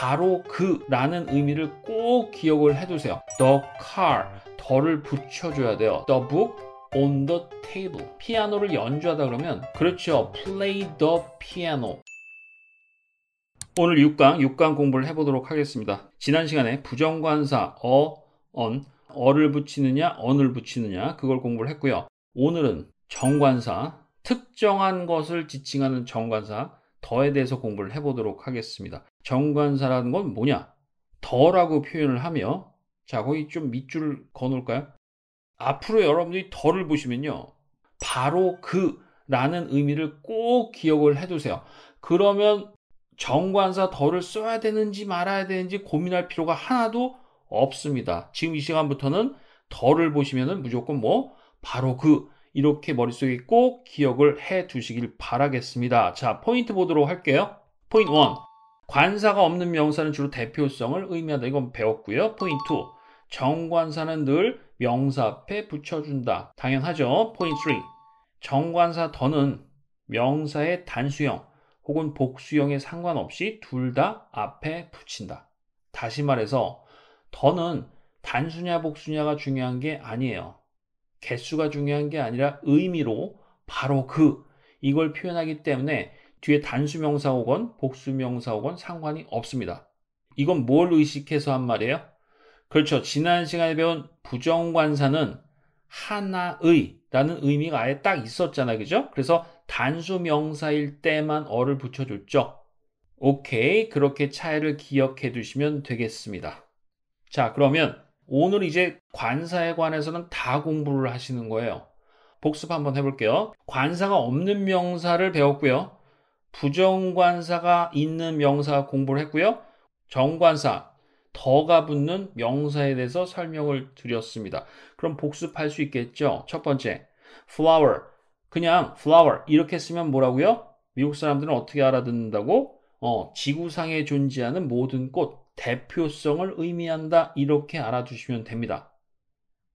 바로 그라는 의미를 꼭 기억을 해두세요. The car, 더를 붙여줘야 돼요. The book, on the table. 피아노를 연주하다 그러면 그렇죠. play the piano. 오늘 6강, 6강 공부를 해보도록 하겠습니다. 지난 시간에 부정관사 어, 언, 어를 붙이느냐, 언을 붙이느냐 그걸 공부를 했고요. 오늘은 정관사, 특정한 것을 지칭하는 정관사 더에 대해서 공부를 해보도록 하겠습니다. 정관사라는 건 뭐냐? 더라고 표현을 하며 자 거기 좀 밑줄 그어놓을까요? 앞으로 여러분들이 더를 보시면요. 바로 그 라는 의미를 꼭 기억을 해두세요. 그러면 정관사 더를 써야 되는지 말아야 되는지 고민할 필요가 하나도 없습니다. 지금 이 시간부터는 더를 보시면 무조건 뭐 바로 그 이렇게 머릿속에 꼭 기억을 해 두시길 바라겠습니다. 자, 포인트 보도록 할게요. 포인트 1. 관사가 없는 명사는 주로 대표성을 의미한다. 이건 배웠고요. 포인트 2. 정관사는 늘 명사 앞에 붙여준다. 당연하죠. 포인트 3. 정관사 더는 명사의 단수형 혹은 복수형에 상관없이 둘 다 앞에 붙인다. 다시 말해서 더는 단수냐 복수냐가 중요한 게 아니에요. 개수가 중요한 게 아니라 의미로 바로 그 이걸 표현하기 때문에 뒤에 단수명사 혹은 복수명사 혹은 상관이 없습니다. 이건 뭘 의식해서 한 말이에요? 그렇죠. 지난 시간에 배운 부정관사는 하나의 라는 의미가 아예 딱있었잖아 그죠? 그래서 단수명사일 때만 어를 붙여줬죠. 오케이. 그렇게 차이를 기억해 두시면 되겠습니다. 자, 그러면 오늘 이제 관사에 관해서는 다 공부를 하시는 거예요. 복습 한번 해볼게요. 관사가 없는 명사를 배웠고요. 부정관사가 있는 명사 공부를 했고요. 정관사, 더가 붙는 명사에 대해서 설명을 드렸습니다. 그럼 복습할 수 있겠죠? 첫 번째, flower. 그냥 flower 이렇게 쓰면 뭐라고요? 미국 사람들은 어떻게 알아듣는다고? 어, 지구상에 존재하는 모든 꽃, 대표성을 의미한다. 이렇게 알아두시면 됩니다.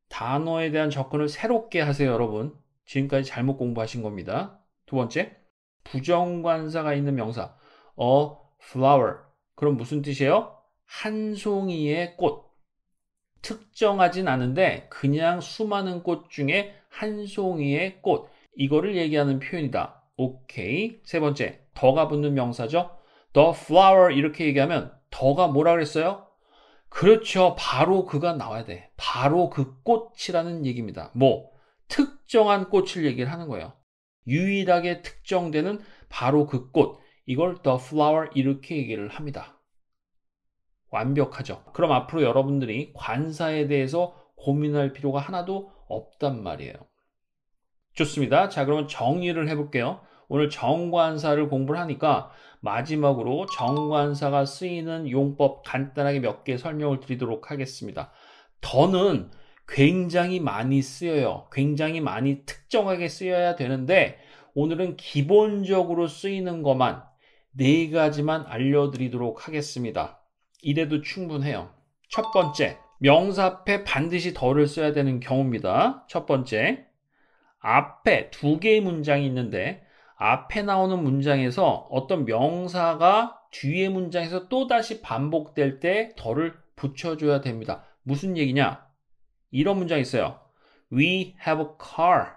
단어에 대한 접근을 새롭게 하세요, 여러분. 지금까지 잘못 공부하신 겁니다. 두 번째, 부정관사가 있는 명사 a flower 그럼 무슨 뜻이에요? 한 송이의 꽃 특정하진 않은데 그냥 수많은 꽃 중에 한 송이의 꽃 이거를 얘기하는 표현이다 오케이 세 번째 더가 붙는 명사죠 the flower 이렇게 얘기하면 더가 뭐라 그랬어요? 그렇죠 바로 그가 나와야 돼 바로 그 꽃이라는 얘기입니다 뭐 특정한 꽃을 얘기를 하는 거예요 유일하게 특정되는 바로 그 꽃, 이걸 the flower 이렇게 얘기를 합니다. 완벽하죠. 그럼 앞으로 여러분들이 관사에 대해서 고민할 필요가 하나도 없단 말이에요. 좋습니다. 자, 그러면 정리를 해볼게요. 오늘 정관사를 공부를 하니까 마지막으로 정관사가 쓰이는 용법 간단하게 몇 개 설명을 드리도록 하겠습니다. 더는 굉장히 많이 쓰여요. 굉장히 많이 특정하게 쓰여야 되는데 오늘은 기본적으로 쓰이는 것만 네 가지만 알려드리도록 하겠습니다. 이래도 충분해요. 첫 번째, 명사 앞에 반드시 덜을 써야 되는 경우입니다. 첫 번째, 앞에 두 개의 문장이 있는데 앞에 나오는 문장에서 어떤 명사가 뒤에 문장에서 또다시 반복될 때 덜을 붙여줘야 됩니다. 무슨 얘기냐? 이런 문장이 있어요. We have a car.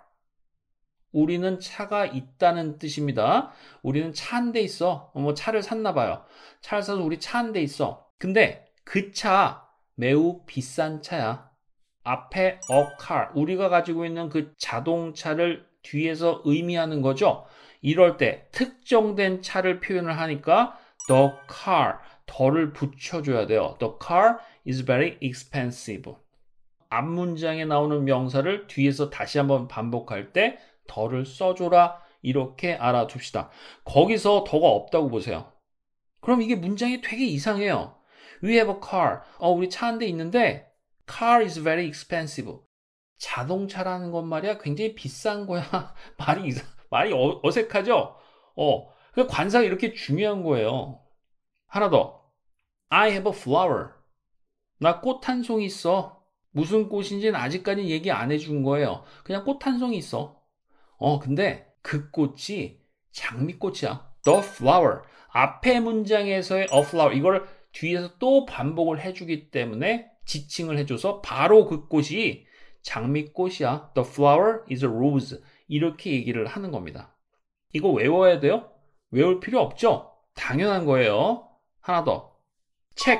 우리는 차가 있다는 뜻입니다. 우리는 차 한 대 있어. 뭐 차를 샀나 봐요. 차를 사서 우리 차 한 대 있어. 근데 그 차 매우 비싼 차야. 앞에 a car, 우리가 가지고 있는 그 자동차를 뒤에서 의미하는 거죠. 이럴 때 특정된 차를 표현을 하니까 the car, 더를 붙여줘야 돼요. The car is very expensive. 앞 문장에 나오는 명사를 뒤에서 다시 한번 반복할 때 더를 써줘라 이렇게 알아둡시다. 거기서 더가 없다고 보세요. 그럼 이게 문장이 되게 이상해요. We have a car. 어, 우리 차 한 대 있는데 car is very expensive. 자동차라는 건 말이야 굉장히 비싼 거야. 말이 이상, 말이 어, 색하죠 어, 관상이 이렇게 중요한 거예요. 하나 더. I have a flower. 나 꽃 한 송이 있어. 무슨 꽃인지는 아직까지 얘기 안 해준 거예요. 그냥 꽃 한 송이 있어. 어, 근데 그 꽃이 장미꽃이야. The flower. 앞에 문장에서의 a flower. 이걸 뒤에서 또 반복을 해주기 때문에 지칭을 해줘서 바로 그 꽃이 장미꽃이야. The flower is a rose. 이렇게 얘기를 하는 겁니다. 이거 외워야 돼요? 외울 필요 없죠? 당연한 거예요. 하나 더. 책,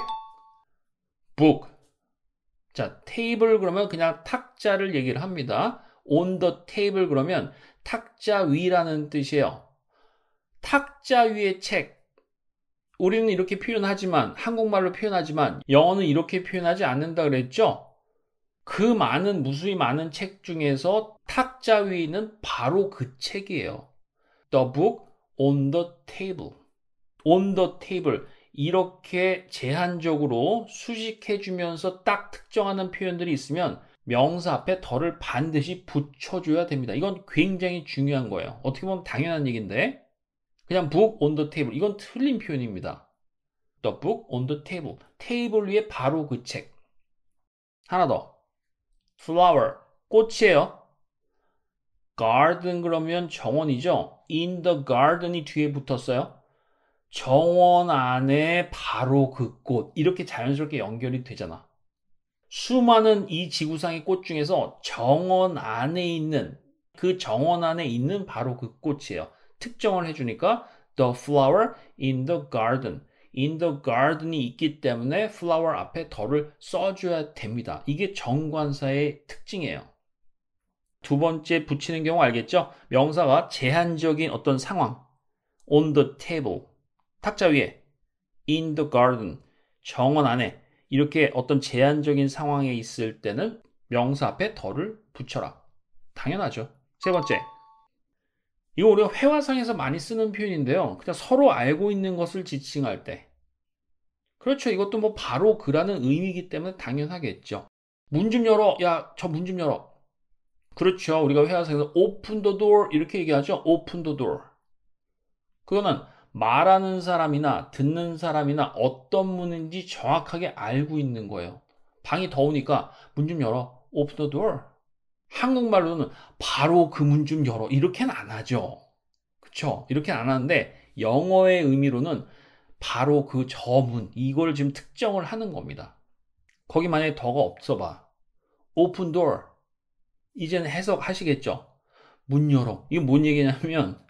book, 자, 테이블 그러면 그냥 탁자를 얘기를 합니다. on the table 그러면 탁자 위라는 뜻이에요. 탁자 위의 책. 우리는 이렇게 표현하지만 한국말로 표현하지만 영어는 이렇게 표현하지 않는다 그랬죠? 그 많은 무수히 많은 책 중에서 탁자 위는 바로 그 책이에요. The book on the table. on the table. 이렇게 제한적으로 수식해주면서 딱 특정하는 표현들이 있으면 명사 앞에 덜을 반드시 붙여줘야 됩니다. 이건 굉장히 중요한 거예요. 어떻게 보면 당연한 얘기인데 그냥 book on the table 이건 틀린 표현입니다. The book on the table 테이블 위에 바로 그 책. 하나 더 flower 꽃이에요. garden 그러면 정원이죠. in the garden이 뒤에 붙었어요. 정원 안에 바로 그 꽃. 이렇게 자연스럽게 연결이 되잖아. 수많은 이 지구상의 꽃 중에서 정원 안에 있는 그 정원 안에 있는 바로 그 꽃이에요. 특정을 해주니까 the flower in the garden. in the garden이 있기 때문에 flower 앞에 더를 써줘야 됩니다. 이게 정관사의 특징이에요. 두 번째 붙이는 경우 알겠죠? 명사가 제한적인 어떤 상황 on the table 탁자 위에 in the garden 정원 안에 이렇게 어떤 제한적인 상황에 있을 때는 명사 앞에 더를 붙여라. 당연하죠. 세 번째. 이거 우리가 회화상에서 많이 쓰는 표현인데요. 그냥 서로 알고 있는 것을 지칭할 때. 그렇죠. 이것도 뭐 바로 그라는 의미이기 때문에 당연하겠죠. 문 좀 열어. 야, 저 문 좀 열어. 그렇죠. 우리가 회화상에서 open the door 이렇게 얘기하죠. open the door. 그거는 말하는 사람이나 듣는 사람이나 어떤 문인지 정확하게 알고 있는 거예요. 방이 더우니까 문 좀 열어. Open the door. 한국말로는 바로 그 문 좀 열어. 이렇게는 안 하죠. 그쵸? 이렇게는 안 하는데 영어의 의미로는 바로 그 저 문. 이걸 지금 특정을 하는 겁니다. 거기 만약에 더가 없어 봐. Open door. 이젠 해석하시겠죠? 문 열어. 이게 뭔 얘기냐면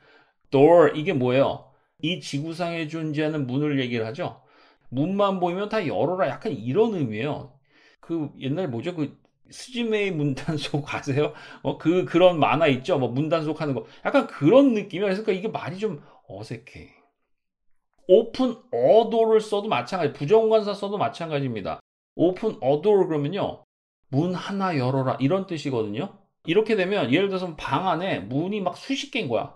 door 이게 뭐예요? 이 지구상에 존재하는 문을 얘기를 하죠. 문만 보이면 다 열어라. 약간 이런 의미예요. 그 옛날 에 뭐죠? 그스즈메이 문단속 아세요? 어, 그 그런 만화 있죠. 뭐 문단속 하는 거. 약간 그런 느낌이에요 그러니까 이게 말이 좀 어색해. 오픈 어도를 써도 마찬가지. 부정관사 써도 마찬가지입니다. 오픈 어도를 그러면요. 문 하나 열어라 이런 뜻이거든요. 이렇게 되면 예를 들어서 방 안에 문이 막 수십 개인 거야.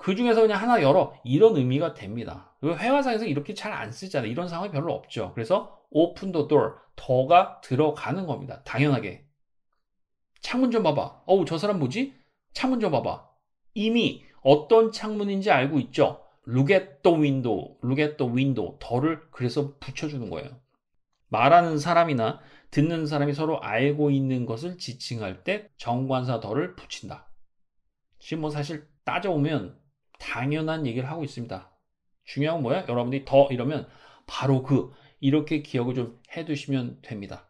그 중에서 그냥 하나 열어 이런 의미가 됩니다. 회화상에서 이렇게 잘 안 쓰잖아요. 이런 상황이 별로 없죠. 그래서 open the door 더가 들어가는 겁니다. 당연하게 창문 좀 봐봐. 어우 저 사람 뭐지? 창문 좀 봐봐. 이미 어떤 창문인지 알고 있죠. look at the window, look at the window 더를 그래서 붙여주는 거예요. 말하는 사람이나 듣는 사람이 서로 알고 있는 것을 지칭할 때 정관사 더를 붙인다. 지금 뭐 사실 따져보면 당연한 얘기를 하고 있습니다. 중요한 건 뭐야? 여러분들이 더 이러면 바로 그 이렇게 기억을 좀 해두시면 됩니다.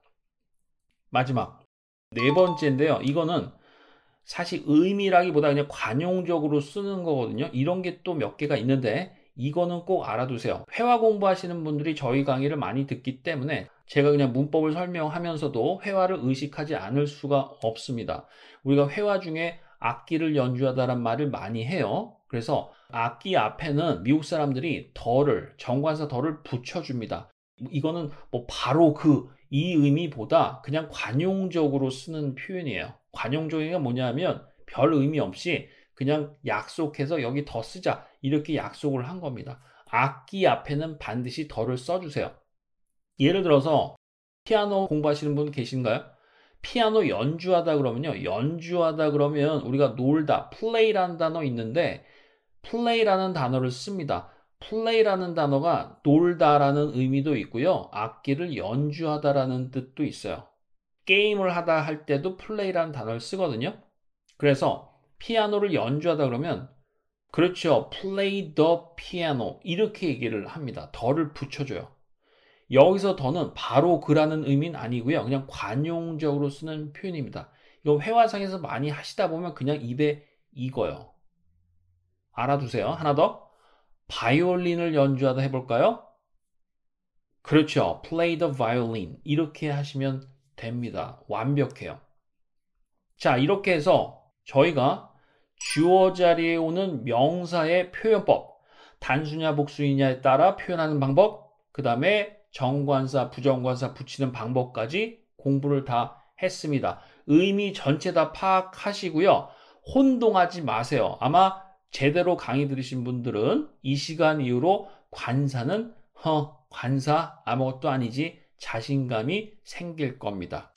마지막 네 번째인데요. 이거는 사실 의미라기보다 그냥 관용적으로 쓰는 거거든요. 이런 게 또 몇 개가 있는데 이거는 꼭 알아두세요. 회화 공부하시는 분들이 저희 강의를 많이 듣기 때문에 제가 그냥 문법을 설명하면서도 회화를 의식하지 않을 수가 없습니다. 우리가 회화 중에 악기를 연주하다란 말을 많이 해요. 그래서 악기 앞에는 미국 사람들이 덜을 정관사 덜을 붙여줍니다. 이거는 뭐 바로 그 이 의미보다 그냥 관용적으로 쓰는 표현이에요. 관용적인 게 뭐냐면 별 의미 없이 그냥 약속해서 여기 더 쓰자 이렇게 약속을 한 겁니다. 악기 앞에는 반드시 덜을 써주세요. 예를 들어서 피아노 공부하시는 분 계신가요? 피아노 연주하다 그러면요. 연주하다 그러면 우리가 놀다, 플레이라는 단어 있는데 play라는 단어를 씁니다. play라는 단어가 놀다라는 의미도 있고요. 악기를 연주하다라는 뜻도 있어요. 게임을 하다 할 때도 play라는 단어를 쓰거든요. 그래서 피아노를 연주하다 그러면 그렇죠. play the piano 이렇게 얘기를 합니다. 더를 붙여줘요. 여기서 더는 바로 그라는 의미는 아니고요. 그냥 관용적으로 쓰는 표현입니다. 이거 회화상에서 많이 하시다 보면 그냥 입에 익어요. 알아두세요. 하나 더. 바이올린을 연주하다 해볼까요? 그렇죠. play the violin. 이렇게 하시면 됩니다. 완벽해요. 자, 이렇게 해서 저희가 주어 자리에 오는 명사의 표현법, 단수냐 복수이냐에 따라 표현하는 방법, 그 다음에 정관사, 부정관사 붙이는 방법까지 공부를 다 했습니다. 의미 전체 다 파악하시고요. 혼동하지 마세요. 아마 제대로 강의 들으신 분들은 이 시간 이후로 관사는 허, 관사 아무것도 아니지 자신감이 생길 겁니다.